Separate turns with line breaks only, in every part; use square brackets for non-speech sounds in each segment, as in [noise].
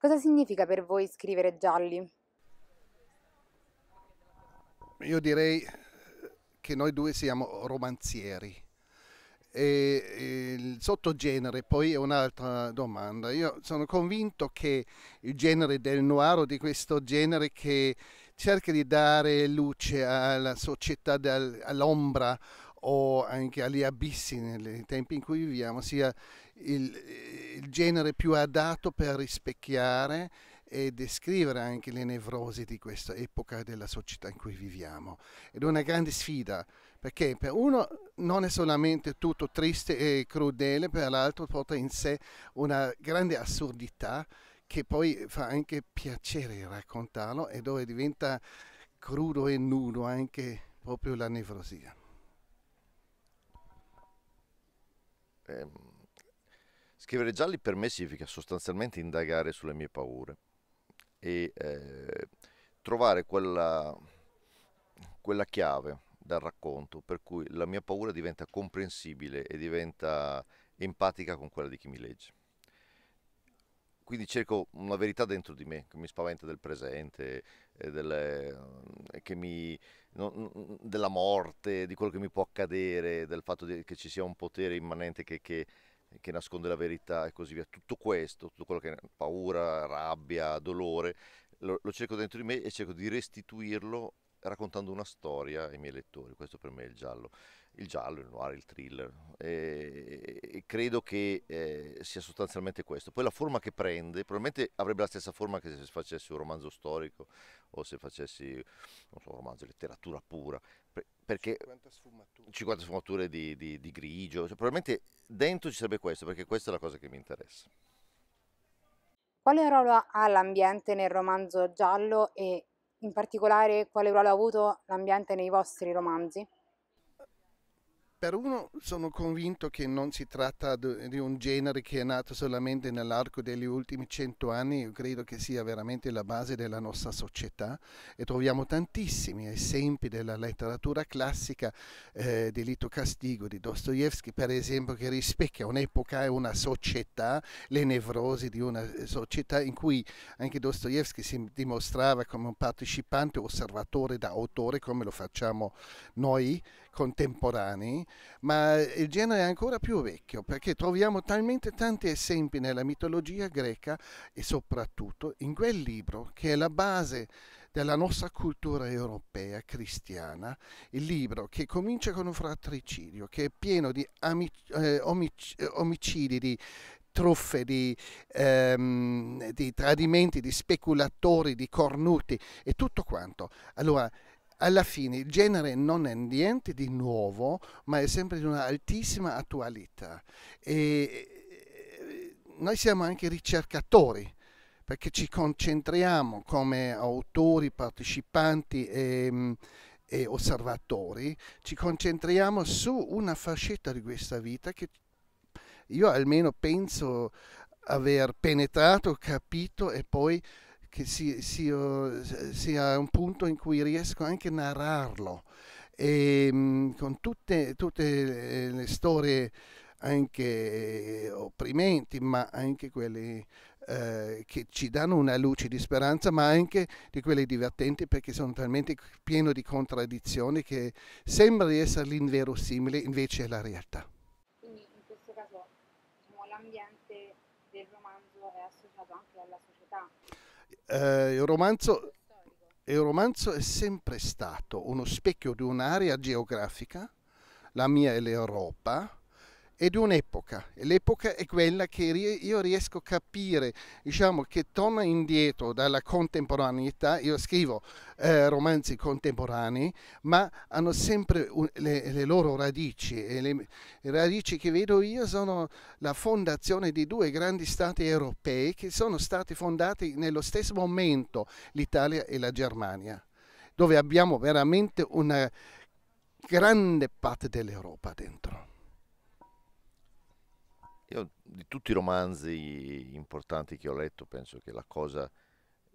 Cosa significa per voi scrivere gialli?
Io direi che noi due siamo romanzieri. E il sottogenere poi è un'altra domanda. Io sono convinto che il genere del noir o di questo genere che cerca di dare luce alla società, all'ombra o anche agli abissi nei tempi in cui viviamo, sia il, il genere più adatto per rispecchiare e descrivere anche le nevrosi di questa epoca della società in cui viviamo. Ed è una grande sfida, perché per uno non è solamente tutto triste e crudele, per l'altro porta in sé una grande assurdità che poi fa anche piacere raccontarlo e dove diventa crudo e nudo anche proprio la nevrosia.
Um. Scrivere gialli per me significa sostanzialmente indagare sulle mie paure e eh, trovare quella, quella chiave dal racconto per cui la mia paura diventa comprensibile e diventa empatica con quella di chi mi legge quindi cerco una verità dentro di me che mi spaventa del presente, eh, delle, eh, mi, no, della morte, di quello che mi può accadere, del fatto che ci sia un potere immanente che, che che nasconde la verità e così via. Tutto questo, tutto quello che è paura, rabbia, dolore, lo, lo cerco dentro di me e cerco di restituirlo raccontando una storia ai miei lettori, questo per me è il giallo, il giallo, il noir, il thriller, e, e credo che eh, sia sostanzialmente questo. Poi la forma che prende, probabilmente avrebbe la stessa forma che se facessi un romanzo storico o se facessi so, un romanzo di letteratura pura, perché 50 sfumature, 50 sfumature di, di, di, grigio, cioè, probabilmente dentro ci sarebbe questo, perché questa è la cosa che mi interessa.
Quale ruolo ha l'ambiente nel romanzo giallo e in particolare quale ruolo ha avuto l'ambiente nei vostri romanzi?
Per uno sono convinto che non si tratta di un genere che è nato solamente nell'arco degli ultimi cento anni, io credo che sia veramente la base della nostra società e troviamo tantissimi esempi della letteratura classica eh, di Lito Castigo, di Dostoevsky per esempio, che rispecchia un'epoca e una società, le nevrosi di una eh, società in cui anche Dostoevsky si dimostrava come un partecipante, osservatore da autore come lo facciamo noi, contemporanei, ma il genere è ancora più vecchio perché troviamo talmente tanti esempi nella mitologia greca e soprattutto in quel libro che è la base della nostra cultura europea cristiana, il libro che comincia con un fratricidio, che è pieno di amic- eh, omic- omicidi, di truffe, di, ehm, di tradimenti, di speculatori, di cornuti e tutto quanto. Allora, alla fine il genere non è niente di nuovo, ma è sempre di un'altissima attualità. E noi siamo anche ricercatori perché ci concentriamo come autori, partecipanti e, mm, e osservatori, ci concentriamo su una fascetta di questa vita che io almeno penso aver penetrato, capito e poi che si, si, eh, sia un punto in cui riesco anche a narrarlo e ehm, con tutte, tutte le storie anche eh, opprimenti, ma anche quelle eh, che ci danno una luce di speranza, ma anche di quelle divertenti perché sono talmente pieno di contraddizioni che sembra di essere l'inverosimile, invece è la realtà. eh, il, romanzo, il romanzo è sempre stato uno specchio di un'area geografica, la mia è l'Europa, ed un'epoca, e l'epoca è quella che io riesco a capire, diciamo che torna indietro dalla contemporaneità, io scrivo eh, romanzi contemporanei, ma hanno sempre un, le, le, loro radici e le, le radici che vedo io sono la fondazione di due grandi stati europei che sono stati fondati nello stesso momento, l'Italia e la Germania, dove abbiamo veramente una grande parte dell'Europa dentro
di tutti i romanzi importanti che ho letto, penso che la cosa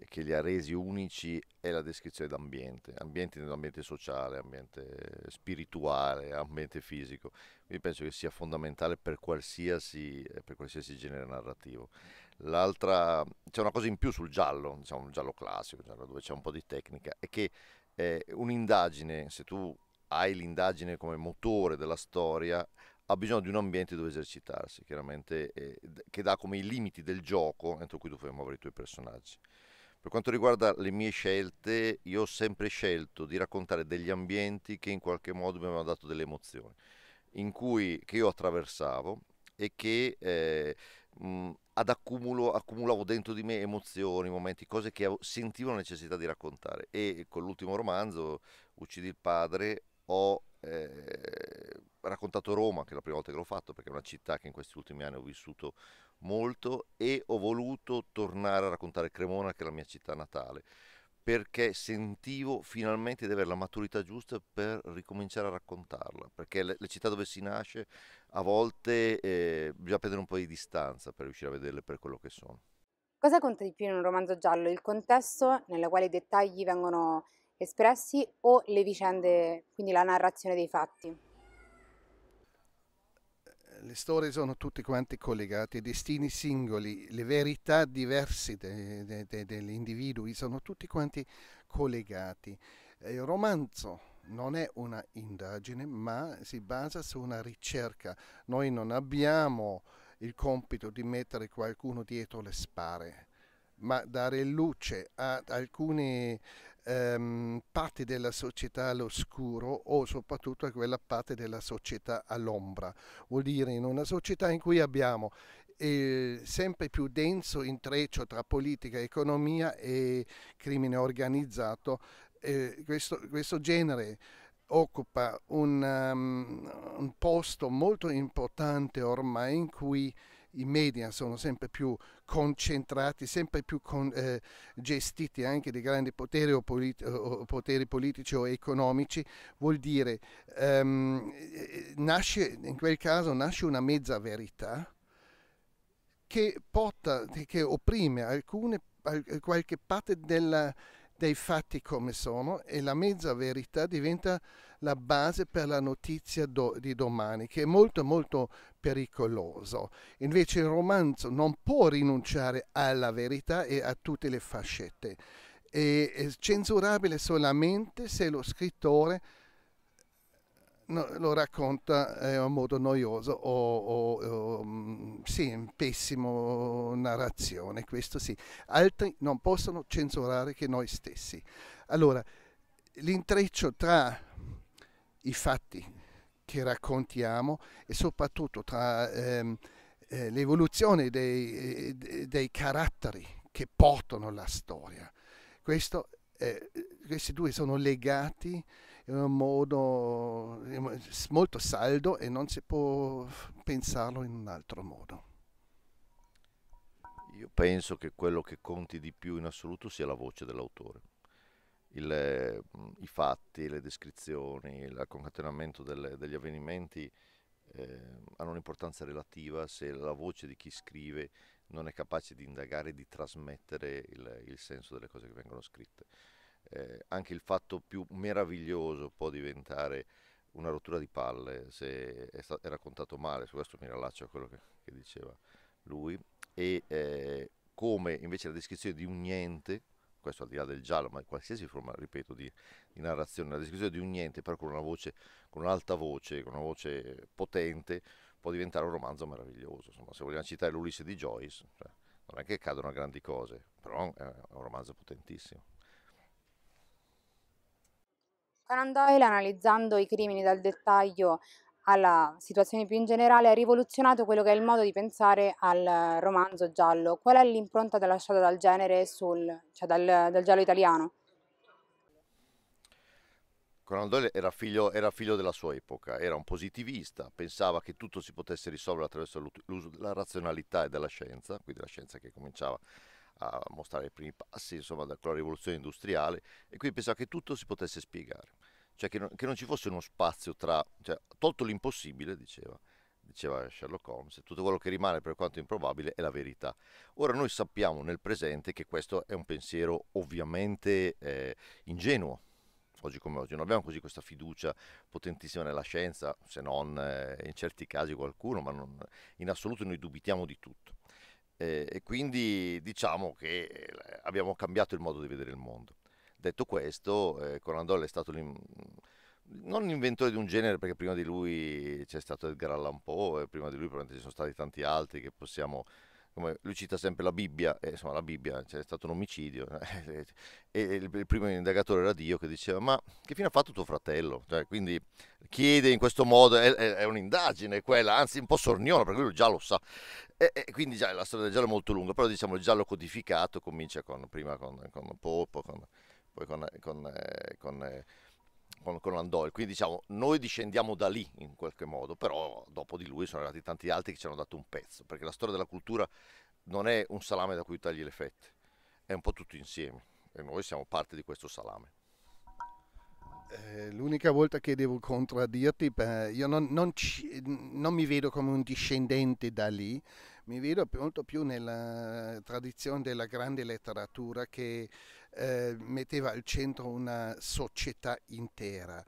che li ha resi unici è la descrizione d'ambiente, ambiente nell'ambiente sociale, ambiente spirituale, ambiente fisico. Quindi penso che sia fondamentale per qualsiasi, per qualsiasi genere narrativo. L'altra, c'è una cosa in più sul giallo, diciamo un giallo classico, giallo dove c'è un po' di tecnica, è che eh, un'indagine, se tu hai l'indagine come motore della storia, ha bisogno di un ambiente dove esercitarsi, chiaramente, eh, che dà come i limiti del gioco entro cui tu fai muovere i tuoi personaggi. Per quanto riguarda le mie scelte, io ho sempre scelto di raccontare degli ambienti che in qualche modo mi hanno dato delle emozioni, cui, che io attraversavo e che eh, mh, ad accumulo, accumulavo dentro di me emozioni, momenti, cose che sentivo la necessità di raccontare. E con l'ultimo romanzo, Uccidi il padre, ho eh, raccontato Roma, che è la prima volta che l'ho fatto, perché è una città che in questi ultimi anni ho vissuto molto e ho voluto tornare a raccontare Cremona, che è la mia città natale, perché sentivo finalmente di avere la maturità giusta per ricominciare a raccontarla, perché le, le città dove si nasce a volte eh, bisogna prendere un po' di distanza per riuscire a vederle per quello che sono.
Cosa conta di più in un romanzo giallo? Il contesto nel quale i dettagli vengono espressi o le vicende, quindi la narrazione dei fatti.
Eh, le storie sono tutte quante collegate, i destini singoli, le verità diverse de, de, de, degli individui sono tutti quanti collegati. Eh, il romanzo non è una indagine, ma si basa su una ricerca. Noi non abbiamo il compito di mettere qualcuno dietro le spare, ma dare luce ad alcune ehm, parte della società all'oscuro o soprattutto quella parte della società all'ombra. Vuol dire in una società in cui abbiamo il eh, sempre più denso intreccio tra politica, economia e crimine organizzato, eh, questo, questo genere occupa un, um, un posto molto importante ormai in cui i media sono sempre più concentrati, sempre più con, eh, gestiti anche dai grandi poteri o, politi- o, poteri politici o economici, vuol dire ehm, eh, nasce, in quel caso nasce una mezza verità che porta, che opprime alcune, qualche parte della dei fatti come sono e la mezza verità diventa la base per la notizia do, di domani, che è molto molto pericoloso. Invece il romanzo non può rinunciare alla verità e a tutte le fascette. È, è censurabile solamente se lo scrittore lo racconta eh, in un modo noioso o, o, o mm, sì, pessimo narrazione, questo sì. Altri non possono censurare che noi stessi. Allora, l'intreccio tra i fatti che raccontiamo e soprattutto tra ehm, eh, l'evoluzione dei, eh, dei, caratteri che portano la storia, questo, eh, questi due sono legati in un modo molto saldo e non si può pensarlo in un altro modo.
Io penso che quello che conti di più in assoluto sia la voce dell'autore. Il, I fatti, le descrizioni, il concatenamento delle, degli avvenimenti eh, hanno un'importanza relativa se la voce di chi scrive non è capace di indagare e di trasmettere il, il senso delle cose che vengono scritte eh, anche il fatto più meraviglioso può diventare una rottura di palle se è, sta- è raccontato male, su questo mi rallaccio a quello che, che diceva lui, e eh, come invece la descrizione di un niente, questo al di là del giallo, ma in qualsiasi forma, ripeto, di, di narrazione, la descrizione di un niente, però con una voce, con un'alta voce, con una voce potente, può diventare un romanzo meraviglioso. Insomma, se vogliamo citare l'Ulisse di Joyce, cioè, non è che cadono grandi cose, però è un romanzo potentissimo.
Conan Doyle, analizzando i crimini dal dettaglio alla situazione più in generale, ha rivoluzionato quello che è il modo di pensare al romanzo giallo. Qual è l'impronta lasciata dal genere, sul, cioè dal, dal giallo italiano?
Conan Doyle era figlio, era figlio, della sua epoca, era un positivista, pensava che tutto si potesse risolvere attraverso l'uso della razionalità e della scienza, quindi la scienza che cominciava a mostrare i primi passi insomma, da quella rivoluzione industriale e quindi pensava che tutto si potesse spiegare, cioè che non, che non ci fosse uno spazio tra, cioè, tolto l'impossibile, diceva, diceva Sherlock Holmes, tutto quello che rimane per quanto improbabile è la verità. Ora noi sappiamo nel presente che questo è un pensiero ovviamente eh, ingenuo, oggi come oggi. Non abbiamo così questa fiducia potentissima nella scienza, se non eh, in certi casi qualcuno, ma non, in assoluto noi dubitiamo di tutto eh, e quindi diciamo che eh, abbiamo cambiato il modo di vedere il mondo. Detto questo, eh, Conan è stato l'in... non l'inventore di un genere, perché prima di lui c'è stato Edgar Allan Poe, e prima di lui probabilmente ci sono stati tanti altri che possiamo come lui cita sempre la Bibbia, eh, insomma la Bibbia c'è cioè, stato un omicidio, [laughs] e il, il, primo indagatore era Dio che diceva ma che fine ha fatto tuo fratello? Cioè, quindi chiede in questo modo, è, è, è un'indagine quella, anzi un po' sorniona perché lui già lo sa. E, e quindi già, la storia del giallo è molto lunga, però diciamo il giallo codificato comincia con, prima con, con Popo, con, poi con... con, eh, con eh, con Conan Doyle. Quindi diciamo, noi discendiamo da lì in qualche modo, però dopo di lui sono arrivati tanti altri che ci hanno dato un pezzo, perché la storia della cultura non è un salame da cui tagli le fette, è un po' tutto insieme e noi siamo parte di questo salame.
Eh, l'unica volta che devo contraddirti, io non, non, ci, non, mi vedo come un discendente da lì, mi vedo molto più nella tradizione della grande letteratura che eh, metteva al centro una società intera.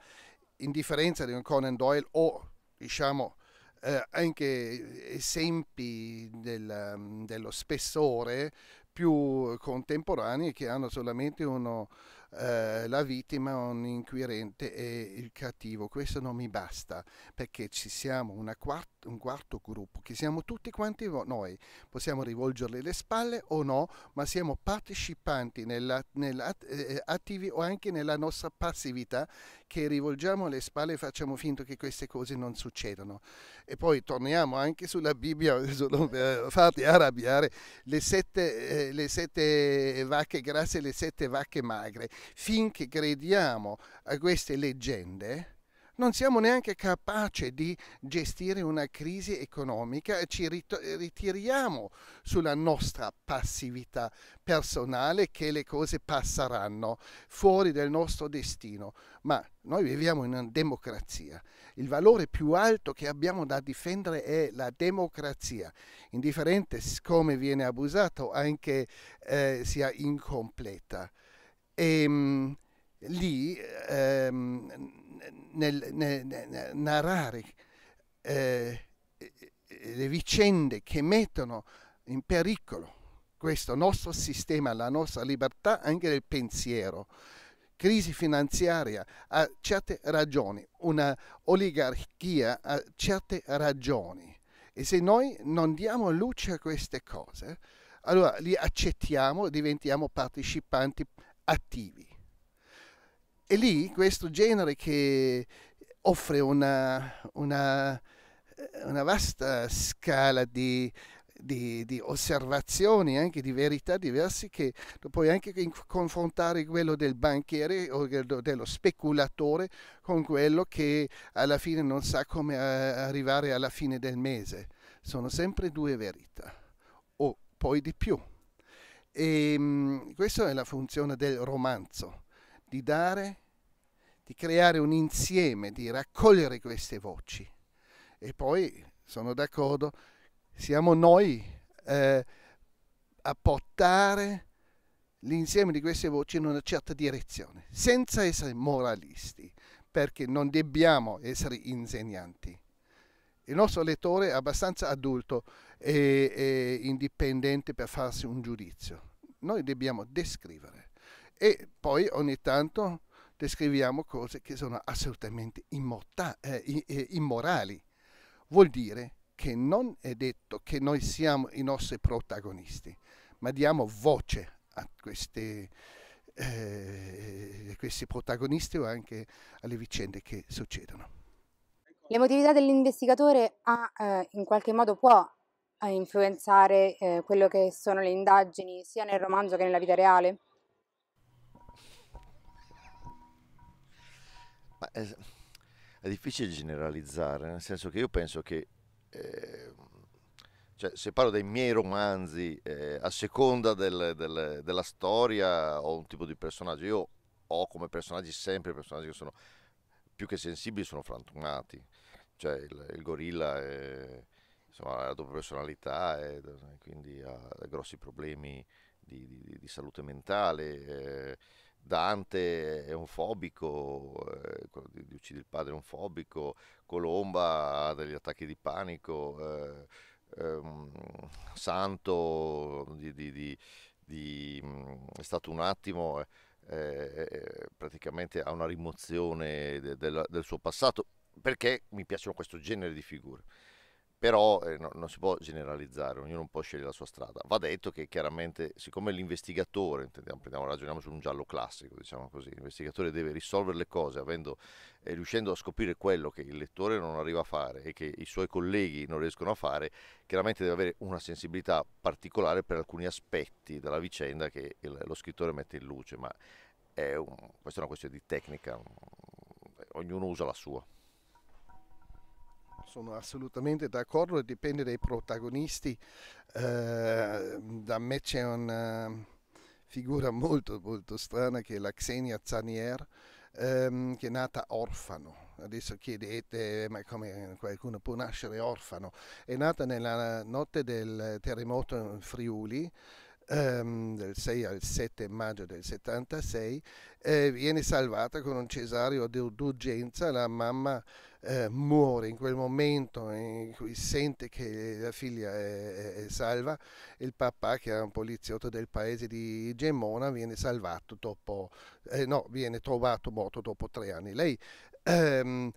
In differenza di un Conan Doyle o diciamo eh, anche esempi del, dello spessore più contemporanei che hanno solamente uno eh, la vittima è un inquirente e il cattivo. Questo non mi basta perché ci siamo quart- un quarto gruppo che siamo tutti quanti noi. Possiamo rivolgerle le spalle o no, ma siamo partecipanti nella, nella, eh, attivi o anche nella nostra passività che rivolgiamo le spalle e facciamo finta che queste cose non succedano. E poi torniamo anche sulla Bibbia, solo [laughs] per eh, farti arrabbiare, le sette, eh, le sette vacche grasse e le sette vacche magre finché crediamo a queste leggende, non siamo neanche capaci di gestire una crisi economica e ci ritiriamo sulla nostra passività personale che le cose passeranno fuori del nostro destino. Ma noi viviamo in una democrazia. Il valore più alto che abbiamo da difendere è la democrazia, indifferente come viene abusato, anche eh, sia incompleta. E ehm, lì ehm, nel, nel, nel, narrare eh, le vicende che mettono in pericolo questo nostro sistema, la nostra libertà anche del pensiero, crisi finanziaria ha certe ragioni, una oligarchia ha certe ragioni. E se noi non diamo luce a queste cose, allora li accettiamo, diventiamo partecipanti attivi. E lì questo genere che offre una, una, eh, una vasta scala di, di, di, osservazioni, anche di verità diverse che puoi anche confrontare quello del banchiere o dello speculatore con quello che alla fine non sa come arrivare alla fine del mese. Sono sempre due verità, o poi di più. E ehm, questa è la funzione del romanzo, di dare, di creare un insieme, di raccogliere queste voci. E poi, sono d'accordo, siamo noi eh, a portare l'insieme di queste voci in una certa direzione, senza essere moralisti, perché non dobbiamo essere insegnanti. Il nostro lettore è abbastanza adulto e, e indipendente per farsi un giudizio. Noi dobbiamo descrivere e poi ogni tanto descriviamo cose che sono assolutamente immorta, eh, eh, immorali. Vuol dire che non è detto che noi siamo i nostri protagonisti, ma diamo voce a queste, eh, questi protagonisti o anche alle vicende che succedono.
L'emotività dell'investigatore eh, in qualche modo può a influenzare eh, quello che sono le indagini sia nel romanzo che nella vita reale?
Ma è, è difficile generalizzare, nel senso che io penso che eh, cioè, se parlo dei miei romanzi, eh, a seconda del, del, della storia ho un tipo di personaggio. Io ho come personaggi sempre personaggi che sono più che sensibili, sono frantumati. Cioè il, il gorilla è, insomma, la doppia personalità e eh, quindi ha grossi problemi di, di, di salute mentale. Eh, Dante è un fobico, eh, quello di, di uccide il padre è un fobico, Colomba ha degli attacchi di panico, eh, ehm, Santo di, mm, è stato un attimo, eh, praticamente ha una rimozione de, de, del suo passato, perché mi piacciono questo genere di figure però eh, no, non si può generalizzare, ognuno può scegliere la sua strada. Va detto che chiaramente, siccome l'investigatore, prendiamo, ragioniamo su un giallo classico, diciamo così, l'investigatore deve risolvere le cose avendo, eh, riuscendo a scoprire quello che il lettore non arriva a fare e che i suoi colleghi non riescono a fare, chiaramente deve avere una sensibilità particolare per alcuni aspetti della vicenda che il, lo scrittore mette in luce, ma è un, questa è una questione di tecnica, ognuno usa la sua
sono assolutamente d'accordo, dipende dai protagonisti. Eh, da me c'è una figura molto molto strana che è la Xenia Zanier ehm, che è nata orfano. Adesso chiedete ma come qualcuno può nascere orfano. È nata nella notte del terremoto in Friuli ehm, del 6 al 7 maggio del 76 eh, viene salvata con un cesario d'urgenza. La mamma eh, muore in quel momento in cui sente che la figlia è, è, salva, il papà che era un poliziotto del paese di Gemona viene salvato dopo, eh, no, viene trovato morto dopo tre anni. Lei ehm,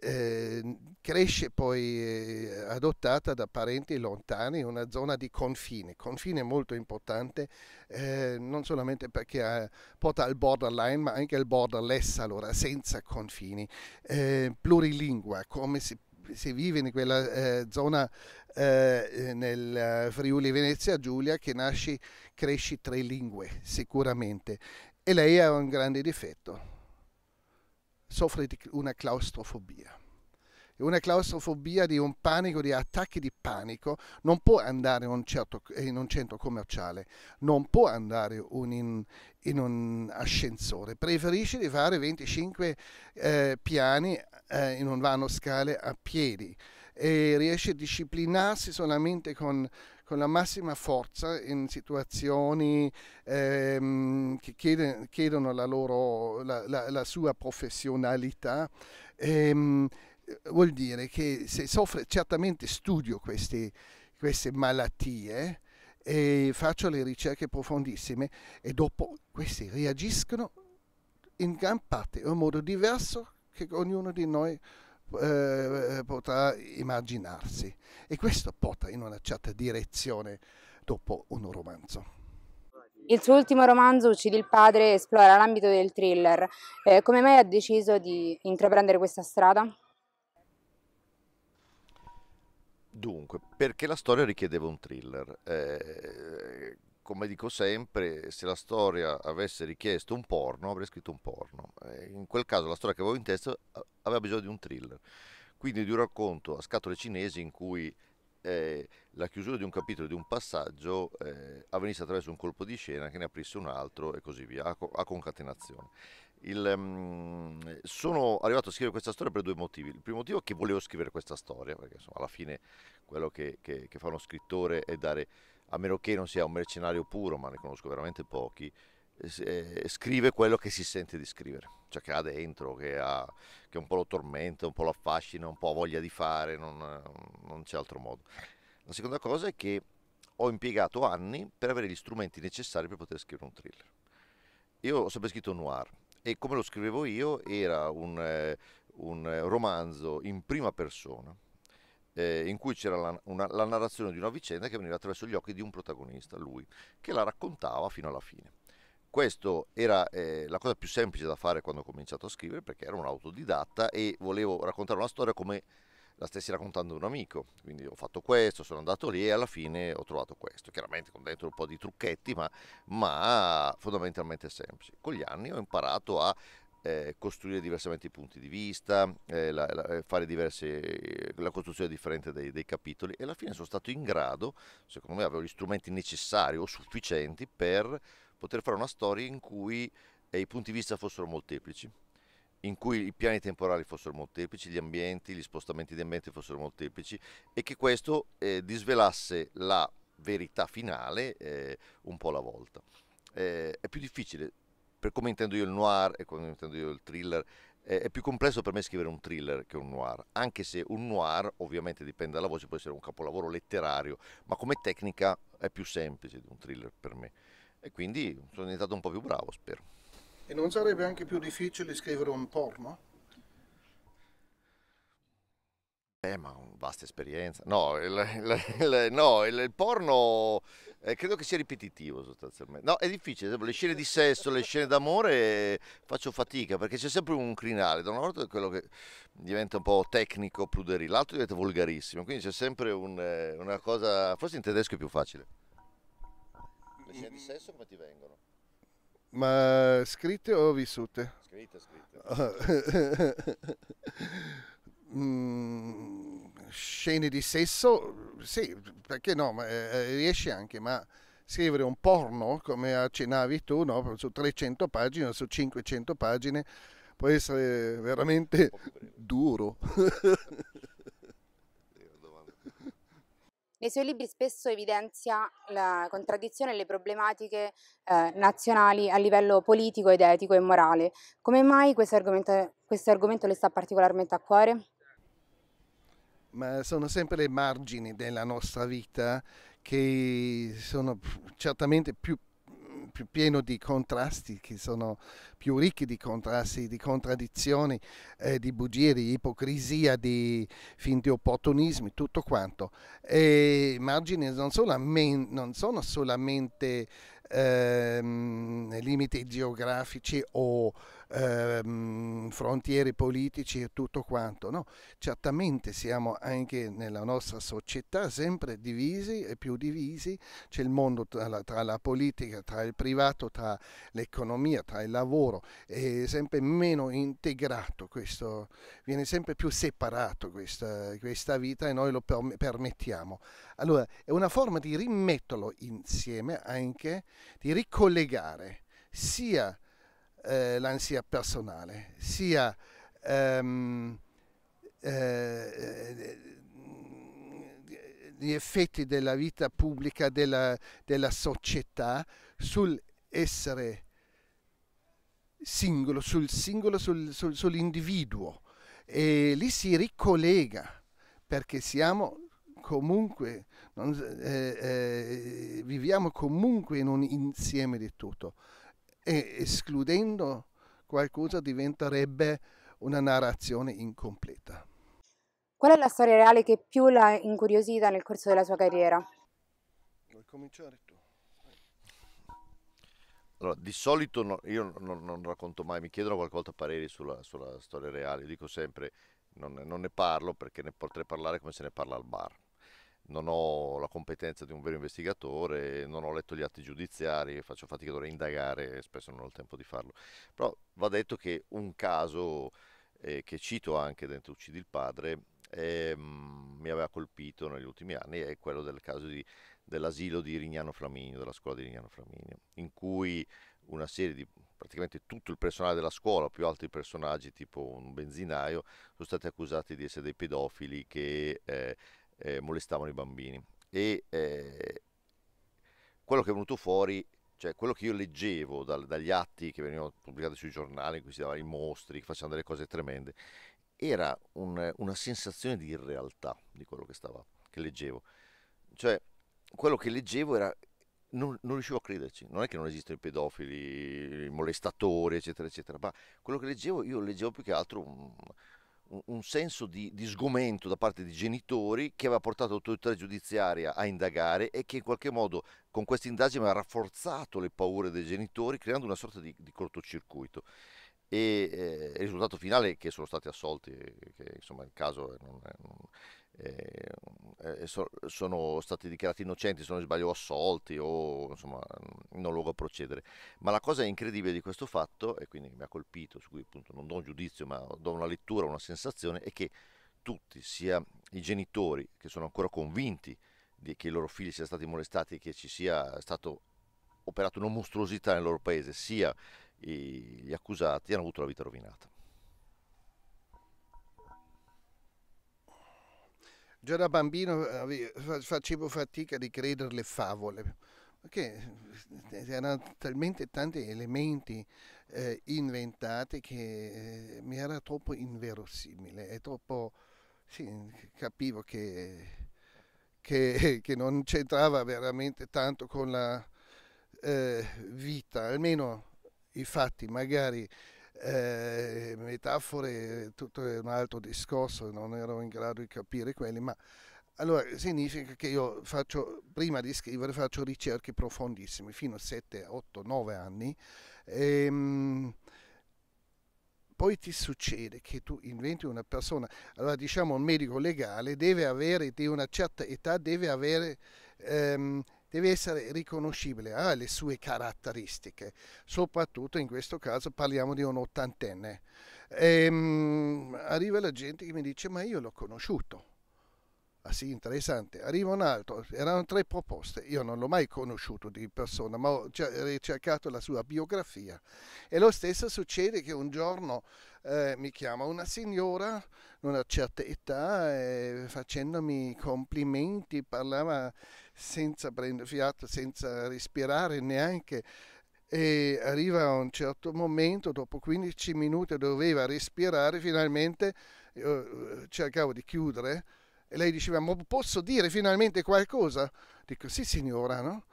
Ehm, cresce poi eh, adottata da parenti lontani, in una zona di confine, confine molto importante eh, non solamente perché eh, porta al borderline ma anche al borderless, allora senza confini, ehm, plurilingua, come si si vive in quella eh, zona eh, nel Friuli Venezia Giulia che nasci, cresci tre lingue sicuramente e lei ha un grande difetto, soffre di una claustrofobia. E una claustrofobia di un panico, di attacchi di panico, non può andare in un, certo, in un centro commerciale, non può andare un in, in, un ascensore, preferisce di fare 25 eh, piani eh, in un vano scale a piedi e riesce a disciplinarsi solamente con con la massima forza in situazioni ehm, che chiede, chiedono la, loro, la, la, la sua professionalità. Ehm, vuol dire che se soffre, certamente studio questi, queste malattie e faccio le ricerche profondissime e dopo questi reagiscono in gran parte in un modo diverso che ognuno di noi eh, eh, potrà immaginarsi. E questo porta in una certa direzione dopo un romanzo.
Il
suo ultimo romanzo, Uccidi il padre, esplora l'ambito del thriller. Eh, come mai ha deciso di intraprendere questa strada?
Dunque, perché la storia richiedeva un thriller. Eh, come dico sempre, se la storia avesse richiesto un porno, avrei scritto un porno. Eh, in quel caso la storia che avevo in testa aveva bisogno di un thriller, quindi di un racconto a scatole cinesi in cui eh, la chiusura di un capitolo, di un passaggio, eh, avvenisse attraverso un colpo di scena che ne aprisse un altro e così via, a, co- a concatenazione. Il, um, sono arrivato a scrivere questa storia per due motivi. Il primo motivo è che volevo scrivere questa storia, perché insomma, alla fine quello che, che, che fa uno scrittore è dare a meno che non sia un mercenario puro, ma ne conosco veramente pochi, eh, eh, scrive quello che si sente di scrivere, cioè che ha dentro, che, ha, che un po' lo tormenta, un po' lo affascina, un po' ha voglia di fare, non, non c'è altro modo. La seconda cosa è che ho impiegato anni per avere gli strumenti necessari per poter scrivere un thriller. Io ho sempre scritto noir e come lo scrivevo io era un, eh, un romanzo in prima persona eh, in cui c'era la, una, la narrazione di una vicenda che veniva attraverso gli occhi di un protagonista, lui, che la raccontava fino alla fine. Questo era eh, la cosa più semplice da fare quando ho cominciato a scrivere perché ero un autodidatta e volevo raccontare una storia come la stessi raccontando a un amico. Quindi ho fatto questo, sono andato lì e alla fine ho trovato questo. Chiaramente con dentro un po' di trucchetti, ma, ma fondamentalmente semplice. Con gli anni ho imparato a eh, costruire diversamente i punti di vista, eh, la, la, eh, fare diverse, la costruzione differente dei, dei, capitoli e alla fine sono stato in grado, secondo me avevo gli strumenti necessari o sufficienti per poter fare una storia in cui eh, i punti di vista fossero molteplici, in cui i piani temporali fossero molteplici, gli ambienti, gli spostamenti di ambienti fossero molteplici e che questo eh, disvelasse la verità finale eh, un po' alla volta. Eh, è più difficile per come intendo io il noir e come intendo io il thriller, è più complesso per me scrivere un thriller che un noir, anche se un noir ovviamente dipende dalla voce, può essere un capolavoro letterario, ma come tecnica è più semplice di un thriller per me. E quindi sono diventato un po' più bravo, spero.
E non sarebbe anche più difficile scrivere un porno?
Eh, ma vasta esperienza. No, il, il, il, no, il porno eh, credo che sia ripetitivo sostanzialmente. No, è difficile, le scene di sesso, le scene d'amore faccio fatica perché c'è sempre un crinale, da una parte è quello che diventa un po' tecnico, pluderi, l'altro diventa volgarissimo, quindi c'è sempre un, eh, una cosa, forse in tedesco è più facile. Le scene di sesso come ti vengono?
Ma scritte o vissute? Scritte, scritte. [laughs] mm scene di sesso, sì, perché no, ma, eh, eh, riesci anche, ma scrivere un porno, come accennavi tu, no? su 300 pagine su 500 pagine, può essere veramente duro. [laughs]
Nei suoi libri spesso evidenzia la contraddizione e le problematiche eh, nazionali a livello politico ed etico e morale. Come mai questo argomento, questo argomento le sta particolarmente a cuore?
ma sono sempre le margini della nostra vita che sono certamente più, più pieno di contrasti, che sono più ricchi di contrasti, di contraddizioni, eh, di bugie, di ipocrisia, di finti opportunismi, tutto quanto. E i margini non, solamente, non sono solamente ehm, limiti geografici o ehm, frontiere politici e tutto quanto. No, certamente siamo anche nella nostra società sempre divisi e più divisi, c'è il mondo tra la, tra la politica, tra il privato, tra l'economia, tra il lavoro, è sempre meno integrato questo, viene sempre più separato questa, questa vita e noi lo permettiamo. Allora è una forma di rimetterlo insieme anche, di ricollegare sia eh, l'ansia personale, sia ehm, eh, eh, gli effetti della vita pubblica, della, della società sull'essere singolo, sul singolo, sul, sul, sull'individuo. E lì si ricollega perché siamo comunque, non, eh, eh, viviamo comunque in un insieme di tutto e escludendo qualcosa diventerebbe una narrazione incompleta.
Qual è la storia reale che più l'ha incuriosita nel corso della sua carriera?
Vuoi cominciare tu?
Allora, di solito no, io non, non, racconto mai, mi chiedono qualcosa volta pareri sulla, sulla storia reale, dico sempre non, non ne parlo perché ne potrei parlare come se ne parla al bar non ho la competenza di un vero investigatore, non ho letto gli atti giudiziari, faccio fatica, a indagare, spesso non ho il tempo di farlo. Però va detto che un caso eh, che cito anche dentro Uccidi il padre eh, mi aveva colpito negli ultimi anni è quello del caso di, dell'asilo di Rignano Flaminio, della scuola di Rignano Flaminio, in cui una serie di praticamente tutto il personale della scuola, più altri personaggi tipo un benzinaio, sono stati accusati di essere dei pedofili che eh, eh, molestavano i bambini. E eh, quello che è venuto fuori, cioè quello che io leggevo dal, dagli atti che venivano pubblicati sui giornali, in cui si davano i mostri, che facevano delle cose tremende, era un, una sensazione di irrealtà di quello che, stava, che leggevo. Cioè, quello che leggevo era non, non, riuscivo a crederci, non è che non esistono i pedofili, i molestatori, eccetera, eccetera, ma quello che leggevo, io leggevo più che altro un, un senso di, di, sgomento da parte di genitori che aveva portato l'autorità giudiziaria a indagare e che in qualche modo con questa indagine aveva rafforzato le paure dei genitori creando una sorta di, di cortocircuito. E eh, il risultato finale è che sono stati assolti, che insomma il caso non è, non, eh, so, sono stati dichiarati innocenti, se non sbaglio assolti o insomma non luogo a procedere. Ma la cosa incredibile di questo fatto, e quindi mi ha colpito, su cui appunto non do un giudizio ma do una lettura, una sensazione, è che tutti, sia i genitori che sono ancora convinti di, che i loro figli siano stati molestati, e che ci sia stato operato una mostruosità nel loro paese, sia gli accusati, hanno avuto la vita rovinata.
Già da bambino eh, facevo fatica di credere le favole, perché eh, erano talmente tanti elementi eh, inventati che eh, mi era troppo inverosimile, e troppo... Sì, capivo che, che, [laughs] che, non c'entrava veramente tanto con la eh, vita, almeno i fatti magari eh, metafore, tutto è un altro discorso, non ero in grado di capire quelli, ma allora significa che io faccio, prima di scrivere faccio ricerche profondissime, fino a 7, 8, 9 anni. E, ehm, poi ti succede che tu inventi una persona, allora diciamo un medico legale deve avere di una certa età, deve avere ehm, deve essere riconoscibile, ha le sue caratteristiche, soprattutto in questo caso parliamo di un ottantenne. Ehm, arriva la gente che mi dice ma io l'ho conosciuto. Ah sì, interessante. Arriva un altro, erano tre proposte, io non l'ho mai conosciuto di persona, ma ho ricercato la sua biografia. E lo stesso succede che un giorno eh, mi chiama una signora, di una certa età, eh, facendomi complimenti, parlava senza prendere fiato, senza respirare neanche e arriva a un certo momento, dopo 15 minuti doveva respirare, finalmente io eh, cercavo di chiudere e lei diceva ma posso dire finalmente qualcosa? Dico sì signora, no?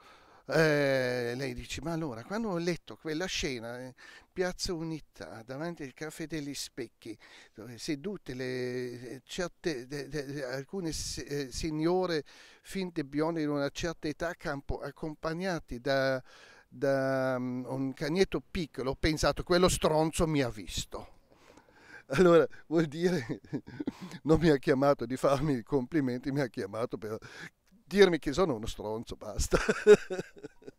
Eh, lei dice, ma allora, quando ho letto quella scena, eh, Piazza Unità, davanti al caffè degli specchi, dove sedute le, eh, certe, de, de, alcune se, eh, signore finte bionde di una certa età, campo, accompagnati da, da um, un cagnetto piccolo, ho pensato, quello stronzo mi ha visto. Allora, vuol dire, [laughs] non mi ha chiamato di farmi complimenti, mi ha chiamato per dirmi che sono uno stronzo, basta. [laughs]